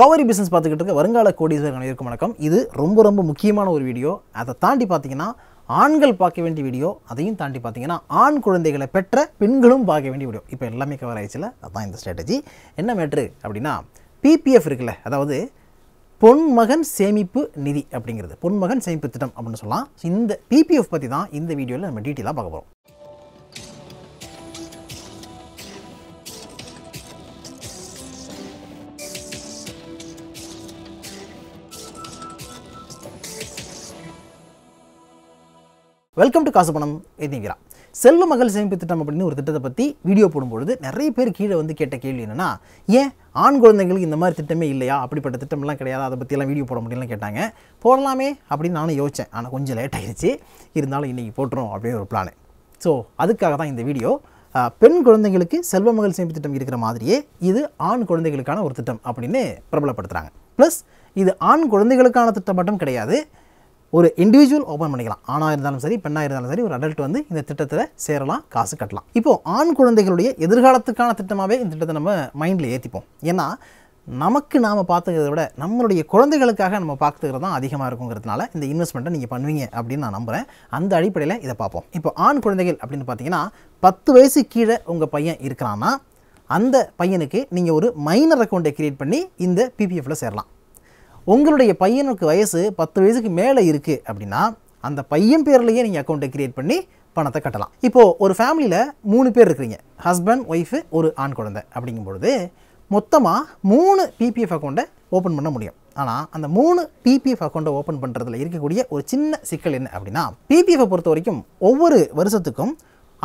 கவரி பிஸ்னஸ் பார்த்துக்கிட்டு இருக்க வருங்கால கோடீஸ்வரன் இருக்கும் வணக்கம் இது ரொம்ப ரொம்ப முக்கியமான ஒரு வீடியோ அதை தாண்டி பார்த்தீங்கன்னா ஆண்கள் பார்க்க வேண்டிய வீடியோ அதையும் தாண்டி பார்த்தீங்கன்னா ஆண் குழந்தைகளை பெற்ற பெண்களும் பார்க்க வேண்டிய வீடியோ இப்போ எல்லாமே கவர் ஆயிடுச்சுல அதுதான் இந்த ஸ்ட்ராட்டஜி என்ன மேட்ரு அப்படின்னா பிபிஎஃப் இருக்குல்ல அதாவது பொன்மகன் சேமிப்பு நிதி அப்படிங்கிறது பொன்மகன் சேமிப்பு திட்டம் அப்படின்னு சொல்லலாம் இந்த பிபிஎஃப் பற்றி தான் இந்த வீடியோவில் நம்ம டீட்டெயிலாக பார்க்க போகிறோம் வெல்கம் டு காசு பணம் எதிங்கிறா செல்வ மகள் சேமிப்பு திட்டம் அப்படின்னு ஒரு திட்டத்தை பற்றி வீடியோ போடும்பொழுது நிறைய பேர் கீழே வந்து கேட்ட கேள்வி என்னென்னா ஏன் ஆண் குழந்தைங்களுக்கு இந்த மாதிரி திட்டமே இல்லையா அப்படிப்பட்ட திட்டம்லாம் கிடையாது அதை பற்றியெல்லாம் வீடியோ போட முடியலாம் கேட்டாங்க போடலாமே அப்படின்னு நானும் யோசித்தேன் ஆனால் கொஞ்சம் லேட் ஆகிடுச்சு இருந்தாலும் இன்றைக்கி போட்டுரும் அப்படின்னு ஒரு பிளானு ஸோ அதுக்காக தான் இந்த வீடியோ பெண் குழந்தைகளுக்கு செல்வ மகள் சேமிப்பு திட்டம் இருக்கிற மாதிரியே இது ஆண் குழந்தைகளுக்கான ஒரு திட்டம் அப்படின்னு பிரபலப்படுத்துகிறாங்க ப்ளஸ் இது ஆண் குழந்தைகளுக்கான திட்டம் மட்டும் கிடையாது ஒரு இண்டிவிஜுவல் ஓப்பன் பண்ணிக்கலாம் ஆணாக இருந்தாலும் சரி பெண்ணாக இருந்தாலும் சரி ஒரு அடல்ட் வந்து இந்த திட்டத்தில் சேரலாம் காசு கட்டலாம் இப்போது ஆண் குழந்தைகளுடைய எதிர்காலத்துக்கான திட்டமாகவே இந்த திட்டத்தை நம்ம மைண்டில் ஏற்றிப்போம் ஏன்னா நமக்கு நாம் பார்த்துக்கிறத விட நம்மளுடைய குழந்தைகளுக்காக நம்ம பார்த்துக்கிறது தான் அதிகமாக இருக்குங்கிறதுனால இந்த இன்வெஸ்ட்மெண்ட்டை நீங்கள் பண்ணுவீங்க அப்படின்னு நான் நம்புகிறேன் அந்த அடிப்படையில் இதை பார்ப்போம் இப்போ ஆண் குழந்தைகள் அப்படின்னு பார்த்தீங்கன்னா பத்து வயசு கீழே உங்கள் பையன் இருக்கிறான்னா அந்த பையனுக்கு நீங்கள் ஒரு மைனர் அக்கௌண்ட்டை க்ரியேட் பண்ணி இந்த பிபிஎஃப்பில் சேரலாம் உங்களுடைய பையனுக்கு வயசு பத்து வயசுக்கு மேலே இருக்குது அப்படின்னா அந்த பையன் பேர்லேயே நீங்கள் அக்கௌண்ட்டை க்ரியேட் பண்ணி பணத்தை கட்டலாம் இப்போது ஒரு ஃபேமிலியில் மூணு பேர் இருக்கிறீங்க ஹஸ்பண்ட் ஒய்ஃபு ஒரு ஆண் குழந்தை அப்படிங்கும்பொழுது மொத்தமாக மூணு பிபிஎஃப் அக்கௌண்ட்டை ஓப்பன் பண்ண முடியும் ஆனால் அந்த மூணு பிபிஎஃப் அக்கௌண்ட்டை ஓப்பன் பண்ணுறதுல இருக்கக்கூடிய ஒரு சின்ன சிக்கல் என்ன அப்படின்னா பிபிஎஃபை பொறுத்த வரைக்கும் ஒவ்வொரு வருஷத்துக்கும்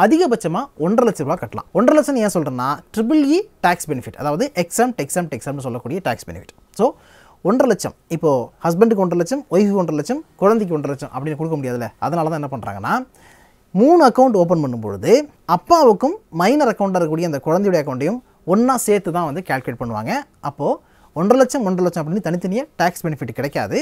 அதிகபட்சமாக ஒன்றரை லட்ச ரூபா கட்டலாம் ஒன்றரை லட்சம் ஏன் சொல்கிறேன்னா ட்ரிபிள் இ டேக்ஸ் பெனிஃபிட் அதாவது எக்ஸாம் டெக்ஸாம் டெக்ஸாம்னு சொல்லக்கூடிய டேக்ஸ் பெனிஃபிட் ஸோ ஒன்றரை லட்சம் இப்போது ஹஸ்பண்டுக்கு ஒன்றரை லட்சம் ஒய்ஃபுக்கு ஒன்றரை லட்சம் குழந்தைக்கு ஒன்றரை லட்சம் அப்படின்னு கொடுக்க முடியாதுல்ல அதனால தான் என்ன பண்ணுறாங்கன்னா மூணு அக்கௌண்ட் ஓப்பன் பண்ணும்பொழுது அப்பாவுக்கும் மைனர் அக்கௌண்ட்டாக இருக்கக்கூடிய அந்த குழந்தையுடைய அக்கௌண்ட்டையும் ஒன்றா சேர்த்து தான் வந்து கால்குலேட் பண்ணுவாங்க அப்போது ஒன்றரை லட்சம் ஒன்றரை லட்சம் அப்படின்னு தனித்தனியாக டேக்ஸ் பெனிஃபிட் கிடைக்காது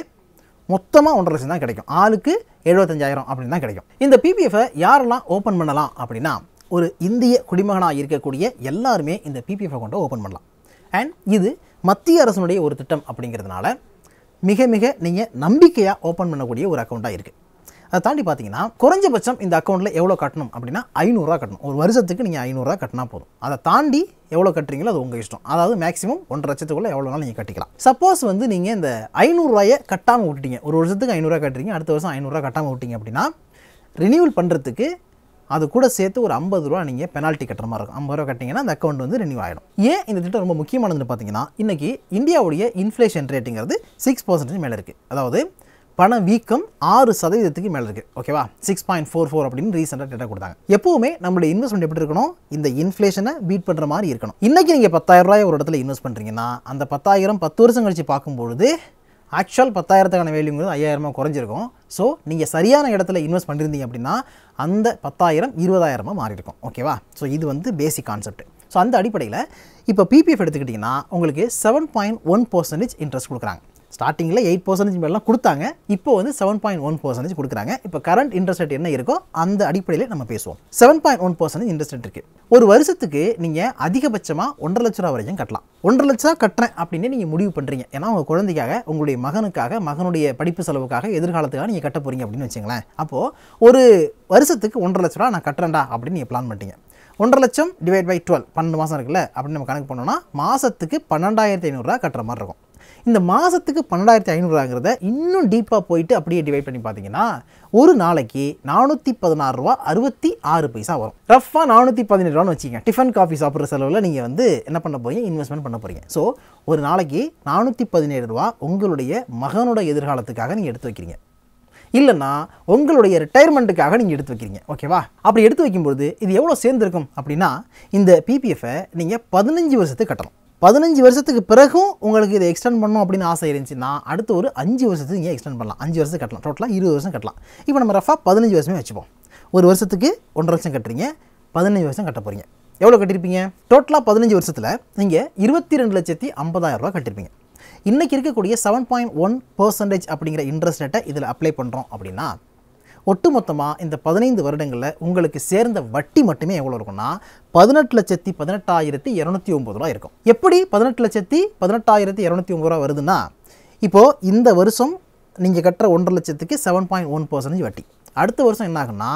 மொத்தமாக ஒன்றரை லட்சம் தான் கிடைக்கும் ஆளுக்கு எழுபத்தஞ்சாயிரம் அப்படின்னு தான் கிடைக்கும் இந்த பிபிஎஃப்பை யாரெல்லாம் ஓப்பன் பண்ணலாம் அப்படின்னா ஒரு இந்திய குடிமகனாக இருக்கக்கூடிய எல்லாருமே இந்த பிபிஎஃப் அக்கௌண்ட்டை ஓப்பன் பண்ணலாம் அண்ட் இது மத்திய அரசனுடைய ஒரு திட்டம் அப்படிங்கிறதுனால மிக மிக நீங்கள் நம்பிக்கையாக ஓப்பன் பண்ணக்கூடிய ஒரு அக்கௌண்ட்டாக இருக்குது அதை தாண்டி பார்த்தீங்கன்னா குறைஞ்சபட்சம் இந்த அக்கௌண்ட்டில் எவ்வளோ கட்டணும் அப்படின்னா ஐநூறுரூவா கட்டணும் ஒரு வருஷத்துக்கு நீங்கள் ஐநூறுரூவா கட்டினா போதும் அதை தாண்டி எவ்வளோ கட்டுறீங்களோ அது உங்கள் இஷ்டம் அதாவது மேக்ஸிமம் ஒன்றரை லட்சத்துக்குள்ளே எவ்வளோனாலும் நீங்கள் கட்டிக்கலாம் சப்போஸ் வந்து நீங்கள் இந்த ஐநூறுரூவாயை கட்டாமல் விட்டுட்டீங்க ஒரு வருஷத்துக்கு ஐநூறுரூவா கட்டுறீங்க அடுத்த வருஷம் ஐநூறுரூவா கட்டாமல் விட்டீங்க அப்படின்னா ரினியூவல் பண்ணுறதுக்கு அது கூட சேர்த்து ஒரு ஐம்பது ரூபா நீங்கள் பெனால்ட்டி கட்டுற மாதிரி இருக்கும் ஐம்பது ரூபா கட்டிங்கன்னா அந்த அக்கௌண்ட் வந்து ரினியூ ஆகிடும் ஏன் இந்த திட்டம் ரொம்ப முக்கியமானதுன்னு பார்த்தீங்கன்னா இன்றைக்கி இந்தியாவுடைய இன்ஃப்ளேஷன் ரேட்டுங்கிறது சிக்ஸ் பர்சன்டேஜ் மேலே இருக்குது அதாவது பண வீக்கம் ஆறு சதவீதத்துக்கு மேலே இருக்குது ஓகேவா சிக்ஸ் பாயிண்ட் ஃபோர் ஃபோர் அப்படின்னு ரீசெண்டாக டேட்டா கொடுத்தாங்க எப்போவுமே நம்மளுடைய இன்வெஸ்ட்மெண்ட் எப்படி இருக்கணும் இந்த இன்ஃப்ளேஷனை பீட் பண்ணுற மாதிரி இருக்கணும் இன்றைக்கி நீங்கள் பத்தாயிரம் ரூபாய் ஒரு இடத்துல இன்வெஸ்ட் பண்ணுறீங்கன்னா அந்த பத்தாயிரம் பத்து வருஷம் கழிச்சு பார்க்கும்பொழுது ஆக்சுவல் பத்தாயிரத்துக்கான வேல்யூங்கிறது ஐயாயிரமாக குறைஞ்சிருக்கும் ஸோ நீங்கள் சரியான இடத்துல இன்வெஸ்ட் பண்ணியிருந்தீங்க அப்படின்னா அந்த பத்தாயிரம் இருபதாயிரமாக மாறியிருக்கும் ஓகேவா ஸோ இது வந்து பேசிக் கான்செப்ட் ஸோ அந்த அடிப்படையில் இப்போ பிபிஎஃப் எடுத்துக்கிட்டிங்கன்னா உங்களுக்கு seven point one percentage interest கொடுக்குறாங்க ஸ்டார்டிங்கில் எயிட் பர்சன்டேஜ் மேலாம் கொடுத்தாங்க இப்போ வந்து செவன் பாயிண்ட் ஒன் பர்சன்டேஜ் கொடுக்குறாங்க இப்போ கரண்ட் இன்ட்ரெஸ்ட் ரேட் என்ன இருக்கோ அந்த அடிப்படையில் நம்ம பேசுவோம் seven point one percentage interest rate இருக்குது ஒரு வருஷத்துக்கு நீங்கள் அதிகபட்சமாக ஒன்றரை லட்ச ரூபா வரைக்கும் கட்டலாம் ஒன்றரை லட்சம் கட்டுறேன் அப்படின்னு நீங்கள் முடிவு பண்ணுறீங்க ஏன்னா உங்கள் குழந்தைக்காக உங்களுடைய மகனுக்காக மகனுடைய படிப்பு செலவுக்காக எதிர்காலத்துக்காக நீங்கள் கட்ட போகிறீங்க அப்படின்னு வச்சுங்களேன் அப்போது ஒரு வருஷத்துக்கு ஒன்றரை லட்ச ரூபா நான் கட்டுறேன்டா அப்படின்னு நீங்கள் பிளான் பண்ணிட்டீங்க ஒன்றரை லட்சம் டிவைட் பை டுவெல் பன்னெண்டு மாதம் இருக்குல்ல அப்படின்னு நம்ம கணக்கு பண்ணோம்னா மாதத்துக்கு பன்னெண்டாயிரத்தி ஐநூறுரூவா கட்டுற மாதிரி இருக்கும் இந்த மாதத்துக்கு பன்னெண்டாயிரத்தி ஐநூறுவாங்கிறத இன்னும் டீப்பாக போயிட்டு அப்படியே டிவைட் பண்ணி பார்த்தீங்கன்னா ஒரு நாளைக்கு நானூற்றி பதினாறு ரூபா அறுபத்தி ஆறு பைசா வரும் ரஃபாக நானூற்றி பதினேழு ரூபான்னு வச்சுக்கோங்க டிஃபன் காஃபி சாப்பிட்ற செலவில் நீங்கள் வந்து என்ன பண்ண போய் இன்வெஸ்ட்மெண்ட் பண்ண போகிறீங்க ஸோ ஒரு நாளைக்கு நானூற்றி பதினேழு ரூபா உங்களுடைய மகனோட எதிர்காலத்துக்காக நீங்கள் எடுத்து வைக்கிறீங்க இல்லைன்னா உங்களுடைய ரிட்டையர்மெண்ட்டுக்காக நீங்கள் எடுத்து வைக்கிறீங்க ஓகேவா அப்படி எடுத்து வைக்கும்போது இது எவ்வளோ சேர்ந்துருக்கும் அப்படின்னா இந்த பிபிஎஃப்பை நீங்கள் பதினஞ்சு வருஷத்துக்கு கட்டணும் பதினஞ்சு வருஷத்துக்கு பிறகும் உங்களுக்கு இதை எக்ஸ்டெண்ட் பண்ணணும் அப்படின்னு ஆசை இருந்துச்சுன்னா அடுத்து ஒரு அஞ்சு வருஷத்துக்கு நீங்கள் எக்ஸ்டெண்ட் பண்ணலாம் அஞ்சு வருஷம் கட்டலாம் டோட்டலாக இருபது வருஷம் கட்டலாம் இப்போ நம்ம ரஃபாக பதினஞ்சு வருஷமே வச்சுப்போம் ஒரு வருஷத்துக்கு ஒன்றரை லட்சம் கட்டுறீங்க பதினஞ்சு வருஷம் கட்ட போகிறீங்க எவ்வளோ கட்டியிருப்பீங்க டோட்டலாக பதினஞ்சு வருஷத்தில் நீங்கள் இருபத்தி ரெண்டு லட்சத்தி ஐம்பதாயிரம் ரூபா கட்டிருப்பீங்க இன்றைக்கி இருக்கக்கூடிய செவன் பாயிண்ட் ஒன் பர்சன்டேஜ் அப்படிங்கிற இன்ட்ரெஸ்ட் ரேட்டை இதில் அப்ளை பண்ணுறோம் அப்படின்னா ஒட்டுமொத்தமாக இந்த பதினைந்து வருடங்களில் உங்களுக்கு சேர்ந்த வட்டி மட்டுமே எவ்வளோ இருக்கும்னா பதினெட்டு லட்சத்தி பதினெட்டாயிரத்தி இரநூத்தி ஒம்பது ரூபா இருக்கும் எப்படி பதினெட்டு லட்சத்தி பதினெட்டாயிரத்தி இரநூத்தி ஒம்பது ரூபா வருதுன்னா இப்போது இந்த வருஷம் நீங்கள் கட்டுற ஒன்றரை லட்சத்துக்கு செவன் பாயிண்ட் ஒன் பர்சன்டேஜ் வட்டி அடுத்த வருஷம் என்னாகுன்னா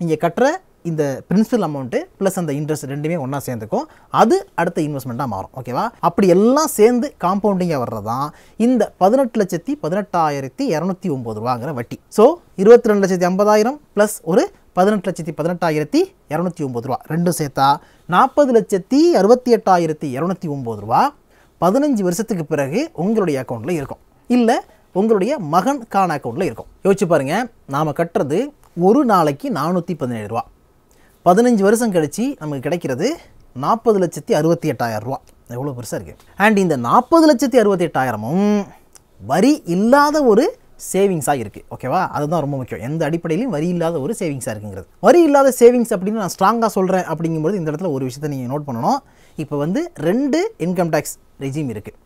நீங்கள் கட்டுற இந்த பிரின்சிபல் அமௌண்ட்டு ப்ளஸ் அந்த இன்ட்ரெஸ்ட் ரெண்டுமே ஒன்றா சேர்ந்துக்கும் அது அடுத்த இன்வெஸ்ட்மெண்ட்டாக மாறும் ஓகேவா அப்படி எல்லாம் சேர்ந்து காம்பவுண்டிங்காக வர்றது தான் இந்த பதினெட்டு லட்சத்தி பதினெட்டாயிரத்தி இரநூத்தி ஒம்பது ரூபாங்கிற வட்டி ஸோ இருபத்தி ரெண்டு லட்சத்தி ஐம்பதாயிரம் ப்ளஸ் ஒரு பதினெட்டு லட்சத்தி பதினெட்டாயிரத்தி இரநூத்தி ஒம்பது ரூபா ரெண்டும் சேர்த்தா நாற்பது லட்சத்தி அறுபத்தி எட்டாயிரத்தி இரநூத்தி ஒம்பது ரூபா பதினஞ்சு வருஷத்துக்கு பிறகு உங்களுடைய அக்கௌண்ட்டில் இருக்கும் இல்லை உங்களுடைய மகன் கான அக்கௌண்ட்டில் இருக்கும் யோசிச்சு பாருங்கள் நாம் கட்டுறது ஒரு நாளைக்கு நானூற்றி பதினேழு ரூபா பதினஞ்சு வருஷம் கழித்து நமக்கு கிடைக்கிறது நாற்பது லட்சத்தி அறுபத்தி எட்டாயிரம் ரூபா எவ்வளோ பெருசாக இருக்குது அண்ட் இந்த நாற்பது லட்சத்தி அறுபத்தி எட்டாயிரமும் வரி இல்லாத ஒரு சேவிங்ஸாக இருக்குது ஓகேவா அதுதான் ரொம்ப முக்கியம் எந்த அடிப்படையிலும் வரி இல்லாத ஒரு சேவிங்ஸாக இருக்குங்கிறது வரி இல்லாத சேவிங்ஸ் அப்படின்னு நான் ஸ்ட்ராங்காக சொல்கிறேன் அப்படிங்கும்போது இந்த இடத்துல ஒரு விஷயத்தை நீங்கள் நோட் பண்ணணும் இப்போ வந்து ரெண்டு இன்கம் டேக்ஸ் ரெஜிம் இருக்குது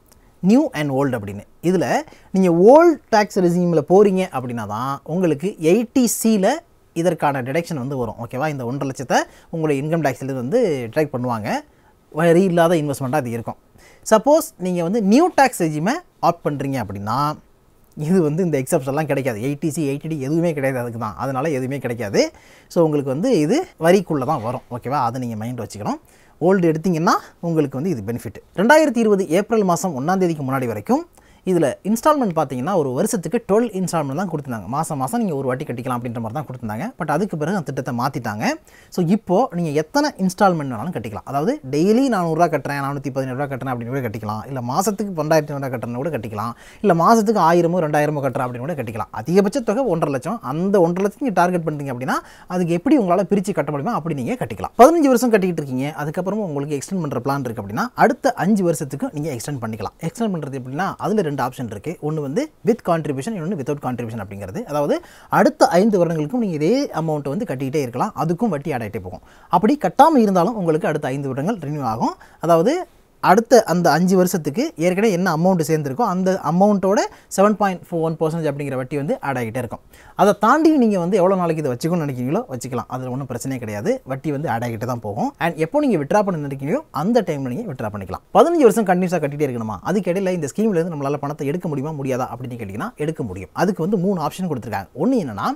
நியூ அண்ட் ஓல்டு அப்படின்னு இதில் நீங்கள் ஓல்டு டேக்ஸ் ரெஜிமில் போகிறீங்க அப்படின்னா தான் உங்களுக்கு எயிட்டி சியில் இதற்கான டிடக்ஷன் வந்து வரும் ஓகேவா இந்த ஒன்றரை லட்சத்தை உங்களுடைய இன்கம் டேக்ஸ்லேருந்து வந்து ட்ரேக் பண்ணுவாங்க வரி இல்லாத இன்வெஸ்ட்மெண்ட்டாக அது இருக்கும் சப்போஸ் நீங்கள் வந்து நியூ டேக்ஸ் ரெஜிமை ஆப்ட் பண்ணுறீங்க அப்படின்னா இது வந்து இந்த எக்ஸப்ஷன்லாம் கிடைக்காது எயிட்டிசி எயிட்டிடி எதுவுமே கிடையாது அதுக்கு தான் அதனால் எதுவுமே கிடைக்காது ஸோ உங்களுக்கு வந்து இது வரிக்குள்ளே தான் வரும் ஓகேவா அதை நீங்கள் மைண்ட் வச்சுக்கணும் ஓல்டு எடுத்திங்கன்னா உங்களுக்கு வந்து இது பெனிஃபிட் ரெண்டாயிரத்தி இருபது ஏப்ரல் மாதம் ஒன்றாந்தேதிக்கு முன்னாடி வரைக்கும் இதில் இன்ஸ்டால்மெண்ட் பார்த்தீங்கன்னா ஒரு வருஷத்துக்கு டுவெல் இன்ஸ்டால்மெண்ட் தான் கொடுத்துருந்தாங்க மாதம் மாதம் நீங்கள் ஒரு வாட்டி கட்டிக்கலாம் அப்படின்ற மாதிரி தான் கொடுத்துருந்தாங்க பட் அதுக்கு பிறகு அந்த திட்டத்தை மாற்றிட்டாங்க ஸோ இப்போது நீங்கள் எத்தனை இன்ஸ்டால்மெண்ட் வேணாலும் கட்டிக்கலாம் அதாவது டெய்லி நானூறுரூவா கட்டுறேன் நானூற்றி ரூபா கட்டுறேன் அப்படின்னு கூட கட்டிக்கலாம் இல்லை மாதத்துக்கு ரெண்டாயிரத்தி ரூபா கட்டுறேன் கூட கட்டிக்கலாம் இல்லை மாதத்துக்கு ஆயிரமோ ரெண்டாயிரமோ கட்டுறேன் அப்படின்னு கூட கட்டிக்கலாம் அதிகபட்ச தொகை ஒன்றரை லட்சம் அந்த ஒன்றரை லட்சம் நீங்கள் டார்கெட் பண்ணுறீங்க அப்படின்னா அதுக்கு எப்படி உங்களால் பிரித்து கட்ட முடியுமோ அப்படி நீங்கள் கட்டிக்கலாம் பதினஞ்சு வருஷம் கட்டிக்கிட்டு இருக்கீங்க அதுக்கப்புறமும் உங்களுக்கு எக்ஸ்டெண்ட் பண்ணுற பிளான் இருக்குது அப்படின்னா அடுத்த அஞ்சு வருஷத்துக்கு நீங்கள் எக்ஸ்டெண்ட் பண்ணிக்கலாம் எக்ஸ்டெண்ட் பண்ணுறது எப்படின்னா அதில் ரெண்டு ரெண்டு ஆப்ஷன் இருக்குது ஒன்று வந்து வித் கான்ட்ரிபியூஷன் இன்னொன்று வித்வுட் கான்ட்ரிபியூஷன் அப்படிங்கிறது அதாவது அடுத்த ஐந்து வருடங்களுக்கும் நீங்கள் இதே அமௌண்ட்டை வந்து கட்டிக்கிட்டே இருக்கலாம் அதுக்கும் வட்டி அடையிட்டே போகும் அப்படி கட்டாமல் இருந்தாலும் உங்களுக்கு அடுத்த ஐந்து வருடங்கள் ரினியூ ஆகும் அதாவது அடுத்த அந்த அஞ்சு வருஷத்துக்கு ஏற்கனவே என்ன அமௌண்ட்டு சேர்ந்துருக்கோ அந்த அமௌண்ட்டோட seven point four one percentage அப்படிங்கிற வட்டி வந்து ஆட் ஆகிட்டே இருக்கும் அதை தாண்டி நீங்கள் வந்து எவ்வளோ நாளைக்கு இதை வச்சுக்கணும்னு நினைக்கிறீங்களோ வச்சுக்கலாம் அதில் ஒன்றும் பிரச்சனையே கிடையாது வட்டி வந்து ஆட் ஆகிட்டு தான் போகும் அண்ட் எப்போ நீங்கள் விட்ரா பண்ண நினைக்கிறீங்களோ அந்த டைமில் நீங்கள் விட்ரா பண்ணிக்கலாம் பதினஞ்சு வருஷம் கண்டினியூஸாக கட்டிகிட்டே இருக்கணுமா அதுக்கு இடையில் இந்த ஸ்கீம்லேருந்து நம்மளால் பணத்தை எடுக்க முடியுமா முடியாதா அப்படின்னு கேட்டிங்கன்னா எடுக்க முடியும் அதுக்கு வந்து மூணு ஆப்ஷன் கொடுத்துருக்காங்க ஒன்று என்னென்னா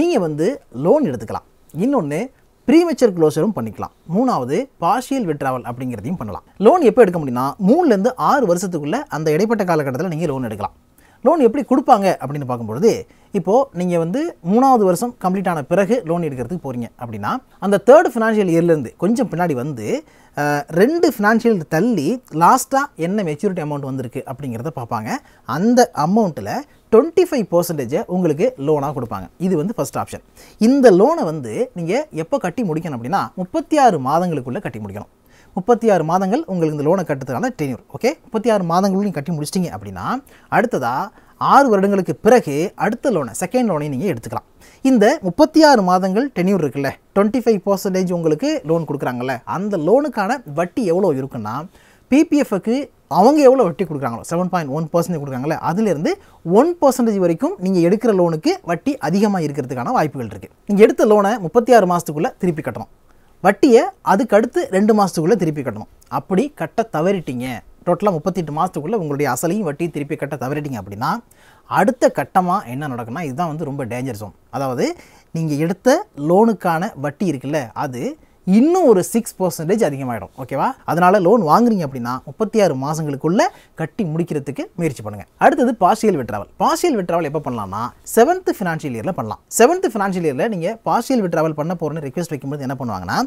நீங்கள் வந்து லோன் எடுத்துக்கலாம் இன்னொன்று ப்ரீமெச்சர் க்ளோஸரும் பண்ணிக்கலாம் மூணாவது பார்ஷியல் விட்ராவல் அப்படிங்கிறதையும் பண்ணலாம் லோன் எப்போ எடுக்க முடியும்னா மூணுலேருந்து ஆறு வருஷத்துக்குள்ளே அந்த இடைப்பட்ட காலகட்டத்தில் நீங்கள் லோன் எடுக்கலாம் லோன் எப்படி கொடுப்பாங்க அப்படின்னு பார்க்கும்பொழுது இப்போது நீங்கள் வந்து மூணாவது வருஷம் கம்ப்ளீட் ஆன பிறகு லோன் எடுக்கிறதுக்கு போகிறீங்க அப்படின்னா அந்த தேர்ட் ஃபினான்ஷியல் இயர்லேருந்து கொஞ்சம் பின்னாடி வந்து ரெண்டு ஃபினான்ஷியல் தள்ளி லாஸ்ட்டாக என்ன மெச்சூரிட்டி அமௌண்ட் வந்திருக்கு அப்படிங்கிறத பார்ப்பாங்க அந்த அமௌண்ட்டில் டுவெண்ட்டி ஃபைவ் பர்சன்டேஜை உங்களுக்கு லோனாக கொடுப்பாங்க இது வந்து ஃபஸ்ட் ஆப்ஷன் இந்த லோனை வந்து நீங்கள் எப்போ கட்டி முடிக்கணும் அப்படின்னா முப்பத்தி ஆறு மாதங்களுக்குள்ளே கட்டி முடிக்கணும் முப்பத்தி ஆறு மாதங்கள் உங்களுக்கு இந்த லோனை கட்டுறதுக்கான டென்யூர் ஓகே முப்பத்தி ஆறு மாதங்களும் நீங்கள் கட்டி முடிச்சிட்டிங்க அப்படின்னா அடுத்ததாக ஆறு வருடங்களுக்கு பிறகு அடுத்த லோனை செகண்ட் லோனை நீங்கள் எடுத்துக்கலாம் இந்த முப்பத்தி ஆறு மாதங்கள் டென்யூர் இருக்குல்ல டுவெண்ட்டி ஃபைவ் பர்சன்டேஜ் உங்களுக்கு லோன் கொடுக்குறாங்கல்ல அந்த லோனுக்கான வட்டி எவ்வளோ இருக்குன்னா பிபிஎஃப்க்கு அவங்க எவ்வளோ வட்டி கொடுக்குறாங்களோ செவன் பாயிண்ட் ஒன் பர்சன்டேஜ் கொடுக்குறாங்களே அதுலேருந்து ஒன் பர்சன்டேஜ் வரைக்கும் நீங்கள் எடுக்கிற லோனுக்கு வட்டி அதிகமாக இருக்கிறதுக்கான வாய்ப்புகள் இருக்குது நீங்கள் எடுத்த லோனை முப்பத்தி ஆறு மாதத்துக்குள்ளே திருப்பி கட்டணும் வட்டியை அதுக்கடுத்து ரெண்டு மாதத்துக்குள்ளே திருப்பி கட்டணும் அப்படி கட்ட தவறிட்டீங்க டோட்டலாக முப்பத்தெட்டு மாதத்துக்குள்ளே உங்களுடைய அசலையும் வட்டியும் திருப்பி கட்ட தவறிட்டீங்க அப்படின்னா அடுத்த கட்டமாக என்ன நடக்குன்னா இதுதான் வந்து ரொம்ப டேஞ்சர்ஸும் அதாவது நீங்கள் எடுத்த லோனுக்கான வட்டி இருக்குல்ல அது இன்னும் ஒரு சிக்ஸ் பர்சன்டேஜ் அதிகமாகிடும் ஓகேவா அதனால் லோன் வாங்குறீங்க அப்படின்னா முப்பத்தி ஆறு மாதங்களுக்குள்ளே கட்டி முடிக்கிறதுக்கு முயற்சி பண்ணுங்கள் அடுத்தது பார்ஷியல் விட்ராவல் பார்ஷியல் விட்ராவல் எப்போ பண்ணலாம்னா செவன்த் ஃபினான்ஷியல் இயரில் பண்ணலாம் செவன்த் ஃபினான்ஷியல் இயரில் நீங்கள் பார்ஷியல் விட்ராவல் பண்ண போகிறேன்னு ரிக்வெஸ்ட் வைக்கும்போது என்ன பண்ணுவாங்கன்னா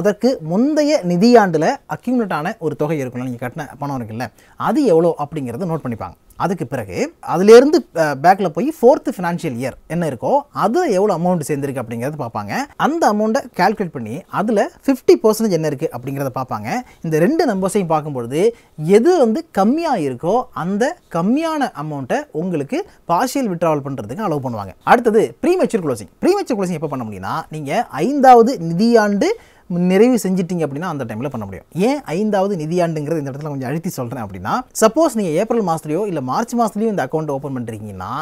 அதற்கு முந்தைய நிதியாண்டில் அக்யூமுலேட் ஒரு தொகை இருக்கணும் நீங்கள் கட்டின பணம் இருக்குல்ல அது எவ்வளோ அப்படிங்கிறது நோட் பண்ணிப்பாங்க அதுக்கு பிறகு அதுலேருந்து பேக்கில் போய் ஃபோர்த்து ஃபினான்ஷியல் இயர் என்ன இருக்கோ அது எவ்வளோ அமௌண்ட் சேர்ந்துருக்கு அப்படிங்கிறத பார்ப்பாங்க அந்த அமௌண்ட்டை கால்குலேட் பண்ணி அதில் ஃபிஃப்டி பர்சன்டேஜ் என்ன இருக்குது அப்படிங்கிறத பார்ப்பாங்க இந்த ரெண்டு நம்பர்ஸையும் பார்க்கும்பொழுது எது வந்து கம்மியாக இருக்கோ அந்த கம்மியான அமௌண்ட்டை உங்களுக்கு பார்ஷியல் விட்ராவல் பண்ணுறதுக்கு அலோவ் பண்ணுவாங்க அடுத்தது ப்ரீமெச்சூர் க்ளோசிங் ப்ரீமெச்சூர் க்ளோசிங் எப்போ பண்ண முடியும்னா நீங்கள் ஐந்தாவது நிதியாண்டு நிறைவு செஞ்சிட்டிங்க அப்படின்னா அந்த டைமில் பண்ண முடியும் ஏன் ஐந்தாவது நிதியாண்டுங்கிறது இந்த இடத்துல கொஞ்சம் அழுத்தி சொல்கிறேன் அப்படின்னா சப்போஸ் நீங்கள் ஏப்ரல் மாதத்துலையோ இல்லை மார்ச் மாதத்துலையோ இந்த அக்கௌண்ட் ஓப்பன் பண்ணுறீங்கன்னா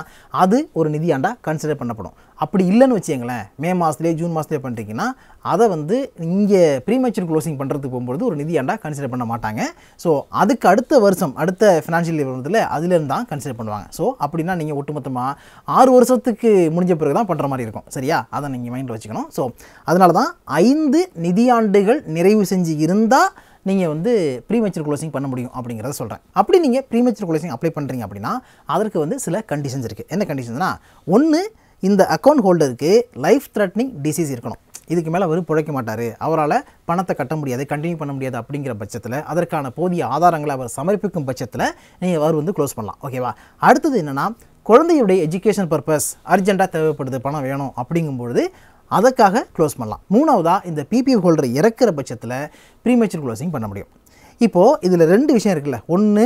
அது ஒரு நிதியாண்டாக கன்சிடர் பண்ணப்படும் அப்படி இல்லைன்னு வச்சுங்களேன் மே மாதத்துலேயே ஜூன் மாதத்துலேயே பண்ணிட்டீங்கன்னா அதை வந்து இங்கே ப்ரீமேச்சர் க்ளோசிங் பண்ணுறதுக்கு போகும்போது ஒரு ஆண்டாக கன்சிடர் பண்ண மாட்டாங்க ஸோ அதுக்கு அடுத்த வருஷம் அடுத்த ஃபினான்ஷியல் இயர் வருதுல அதுலேருந்து தான் கன்சிடர் பண்ணுவாங்க ஸோ அப்படின்னா நீங்கள் ஒட்டுமொத்தமாக ஆறு வருஷத்துக்கு முடிஞ்ச பிறகு தான் பண்ணுற மாதிரி இருக்கும் சரியா அதை நீங்கள் மைண்டில் வச்சுக்கணும் ஸோ அதனால தான் ஐந்து நிதியாண்டுகள் நிறைவு செஞ்சு இருந்தால் நீங்கள் வந்து ப்ரீமெச்சர் க்ளோசிங் பண்ண முடியும் அப்படிங்கிறத சொல்கிறேன் அப்படி நீங்கள் ப்ரீமெச்சர் க்ளோசிங் அப்ளை பண்ணுறீங்க அப்படின்னா அதற்கு வந்து சில கண்டிஷன்ஸ் இருக்குது என்ன கண்டிஷன்ஸ்னால் ஒன்று இந்த அக்கௌண்ட் ஹோல்டருக்கு லைஃப் த்ரெட்னிங் டிசீஸ் இருக்கணும் இதுக்கு மேலே அவர் பிழைக்க மாட்டார் அவரால் பணத்தை கட்ட முடியாது கண்டினியூ பண்ண முடியாது அப்படிங்கிற பட்சத்தில் அதற்கான போதிய ஆதாரங்களை அவர் சமர்ப்பிக்கும் பட்சத்தில் நீங்கள் அவர் வந்து க்ளோஸ் பண்ணலாம் ஓகேவா அடுத்தது என்னென்னா குழந்தையுடைய எஜுகேஷன் பர்பஸ் அர்ஜெண்ட்டாக தேவைப்படுது பணம் வேணும் அப்படிங்கும்பொழுது அதற்காக க்ளோஸ் பண்ணலாம் மூணாவதாக இந்த பிபிஎஃப் ஹோல்டர் இறக்கிற பட்சத்தில் ப்ரீமேச்சர் க்ளோசிங் பண்ண முடியும் இப்போது இதில் ரெண்டு விஷயம் இருக்குல்ல ஒன்று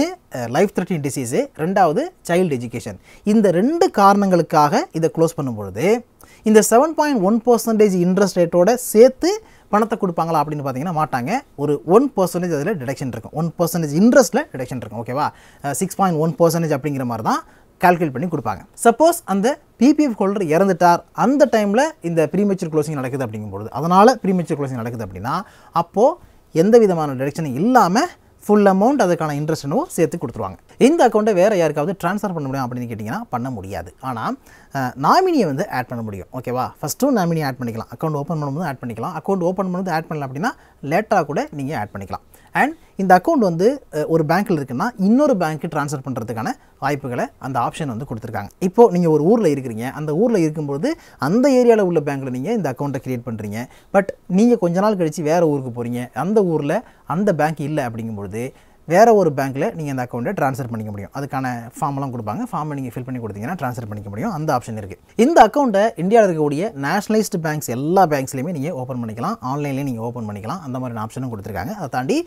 லைஃப் த்ரெட்டிங் டிசீஸு ரெண்டாவது சைல்டு எஜுகேஷன் இந்த ரெண்டு காரணங்களுக்காக இதை க்ளோஸ் பண்ணும்பொழுது இந்த seven point one percentage interest ரேட்டோட சேர்த்து பணத்தை கொடுப்பாங்களா அப்படின்னு பார்த்தீங்கன்னா மாட்டாங்க ஒரு ஒன் பர்சன்டேஜ் அதில் டிடக்ஷன் இருக்கும் ஒன் பர்சன்டேஜ் இன்ட்ரெஸ்ட்டில் டிடக்ஷன் இருக்கும் ஓகேவா சிக்ஸ் பாயிண்ட் ஒன் பர்சன்டேஜ் அப்படிங்கிற மாதிரி தான் கால்குலேட் பண்ணி கொடுப்பாங்க சப்போஸ் அந்த பிபிஎஃப் ஹோல்டர் இறந்துட்டார் அந்த டைமில் இந்த ப்ரீமெச்சூர் க்ளோசிங் நடக்குது அப்படிங்கும்போது அதனால் ப்ரீமெச்சூர் க்ளோசிங் நடக்குது அப்படின்னா அப்போது எந்த விதமான டெடக்ஷனும் இல்லாமல் ஃபுல் அமௌண்ட் அதுக்கான இன்ட்ரெஸ்ட் சேர்த்து கொடுத்துருவாங்க இந்த அக்கௌண்ட்டை வேறு யாருக்காவது ட்ரான்ஸ்ஃபர் பண்ண முடியும் அப்படின்னு கேட்டிங்கன்னா பண்ண முடியாது ஆனால் நாமினியை வந்து ஆட் பண்ண முடியும் ஓகேவா ஃபஸ்ட்டும் நாமினி ஆட் பண்ணிக்கலாம் அக்கௌண்ட் ஓப்பன் பண்ணும்போது ஆட் பண்ணிக்கலாம் அக்கௌண்ட் ஓப்பன் பண்ணும்போது ஆட் பண்ணல அப்படின்னா லேட்டராக கூட நீங்கள் ஆட் பண்ணிக்கலாம் அண்ட் இந்த அக்கௌண்ட் வந்து ஒரு பேங்க்கில் இருக்குன்னா இன்னொரு பேங்க்கு ட்ரான்ஸ்ஃபர் பண்ணுறதுக்கான வாய்ப்புகளை அந்த ஆப்ஷன் வந்து கொடுத்துருக்காங்க இப்போது நீங்கள் ஒரு ஊரில் இருக்கிறீங்க அந்த ஊரில் இருக்கும்போது அந்த ஏரியாவில் உள்ள பேங்க்கில் நீங்கள் இந்த அக்கௌண்ட்டை க்ரியேட் பண்ணுறீங்க பட் நீங்கள் கொஞ்ச நாள் கழித்து வேறு ஊருக்கு போகிறீங்க அந்த ஊரில் அந்த பேங்க் இல்லை அப்படிங்கும்பொழுது வேறு ஒரு பேங்க்கில் நீங்கள் அந்த அக்கௌண்ட்டை ட்ரான்ஸ்ஃபர் பண்ணிக்க முடியும் அதுக்கான ஃபார்ம்லாம் கொடுப்பாங்க ஃபார்மை நீங்கள் ஃபில் பண்ணி கொடுத்தீங்கன்னா ட்ரான்ஸ்ஃபர் பண்ணிக்க முடியும் அந்த ஆப்ஷன் இருக்குது இந்த அக்கௌண்ட்டை இந்தியாவில் இருக்கக்கூடிய நேஷனலைஸ்டு பேங்க்ஸ் எல்லா பேங்க்ஸ்லையுமே நீங்கள் ஓப்பன் பண்ணிக்கலாம் ஆன்லைன்லேயே நீங்கள் ஓப்பன் பண்ணிக்கலாம் அந்த மாதிரி ஆப்ஷனும் கொடுத்துருக்காங்க அதை தாண்டி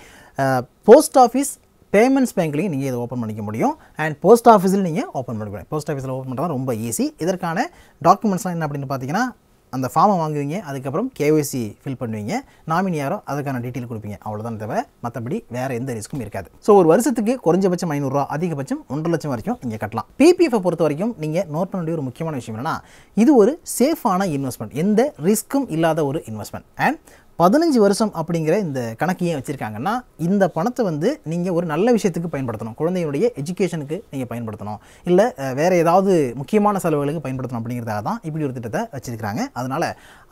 போஸ்ட் ஆஃபீஸ் பேமெண்ட்ஸ் பேங்க்லேயும் நீங்கள் இதை ஓப்பன் பண்ணிக்க முடியும் அண்ட் போஸ்ட் ஆஃபீஸில் நீங்கள் ஓப்பன் பண்ணிக்கலாம் போஸ்ட் ஆஃபீஸில் ஓப்பன் பண்ணுறது ரொம்ப ஈஸி இதற்கான டாக்குமெண்ட்ஸ்லாம் என்ன அப்படின்னு பார்த்தீங்கன்னா அந்த ஃபார்மை வாங்குவீங்க அதுக்கப்புறம் கேஒய்சி ஃபில் பண்ணுவீங்க நாமினி யாரோ அதுக்கான டீட்டெயில் கொடுப்பீங்க அவ்வளோதான் தவிர மற்றபடி வேறு எந்த ரிஸ்க்கும் இருக்காது ஸோ ஒரு வருஷத்துக்கு குறைஞ்சபட்சம் ஐநூறுரூவா அதிகபட்சம் ஒன்றரை லட்சம் வரைக்கும் நீங்கள் கட்டலாம் பிபிஎஃபை பொறுத்த வரைக்கும் நீங்கள் நோட் பண்ண வேண்டிய ஒரு முக்கியமான விஷயம் என்னென்னா இது ஒரு சேஃபான இன்வெஸ்ட்மெண்ட் எந்த ரிஸ்க்கும் இல்லாத ஒரு இன்வெஸ்ட்மெண்ட் அண்ட் பதினஞ்சு வருஷம் அப்படிங்கிற இந்த கணக்கு ஏன் வச்சுருக்காங்கன்னா இந்த பணத்தை வந்து நீங்கள் ஒரு நல்ல விஷயத்துக்கு பயன்படுத்தணும் குழந்தையுடைய எஜுகேஷனுக்கு நீங்கள் பயன்படுத்தணும் இல்லை வேறு ஏதாவது முக்கியமான செலவுகளுக்கு பயன்படுத்தணும் அப்படிங்கிறதாக தான் இப்படி ஒரு திட்டத்தை வச்சுருக்கிறாங்க அதனால்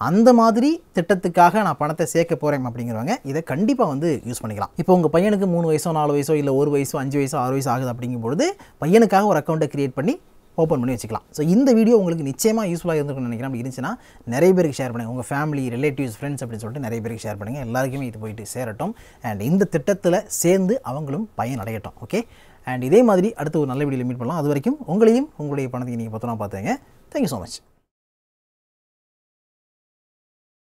அந்த மாதிரி திட்டத்துக்காக நான் பணத்தை சேர்க்க போகிறேன் அப்படிங்கிறவங்க இதை கண்டிப்பாக வந்து யூஸ் பண்ணிக்கலாம் இப்போ உங்கள் பையனுக்கு மூணு வயசோ நாலு வயசோ இல்லை ஒரு வயசோ அஞ்சு வயசோ ஆறு வயசோ ஆகுது அப்படிங்கும்பொழுது பையனுக்காக ஒரு அக்கௌண்ட்டை க்ரியேட் பண்ணி ஓப்பன் பண்ணி வச்சுக்கலாம் ஸோ இந்த வீடியோ உங்களுக்கு நிச்சயமாக யூஸ்ஃபுல்லாக இருந்திருக்கும்னு நினைக்கிறேன் அப்படி இருந்துச்சுன்னா நிறைய பேருக்கு ஷேர் பண்ணுங்கள் உங்கள் ஃபேமிலி ரிலேட்டிவ்ஸ் ஃப்ரெண்ட்ஸ் அப்படின்னு சொல்லிட்டு நிறைய பேருக்கு ஷேர் பண்ணுங்கள் எல்லாருக்குமே இது போயிட்டு சேரட்டும் அண்ட் இந்த திட்டத்தில் சேர்ந்து அவங்களும் பயன் அடையட்டும் ஓகே அண்ட் இதே மாதிரி அடுத்து ஒரு நல்ல வீடியோ மீட் பண்ணலாம் அது வரைக்கும் உங்களையும் உங்களுடைய பணத்தை நீங்கள் பத்திரமா பார்த்துங்க தேங்க்யூ ஸோ மச்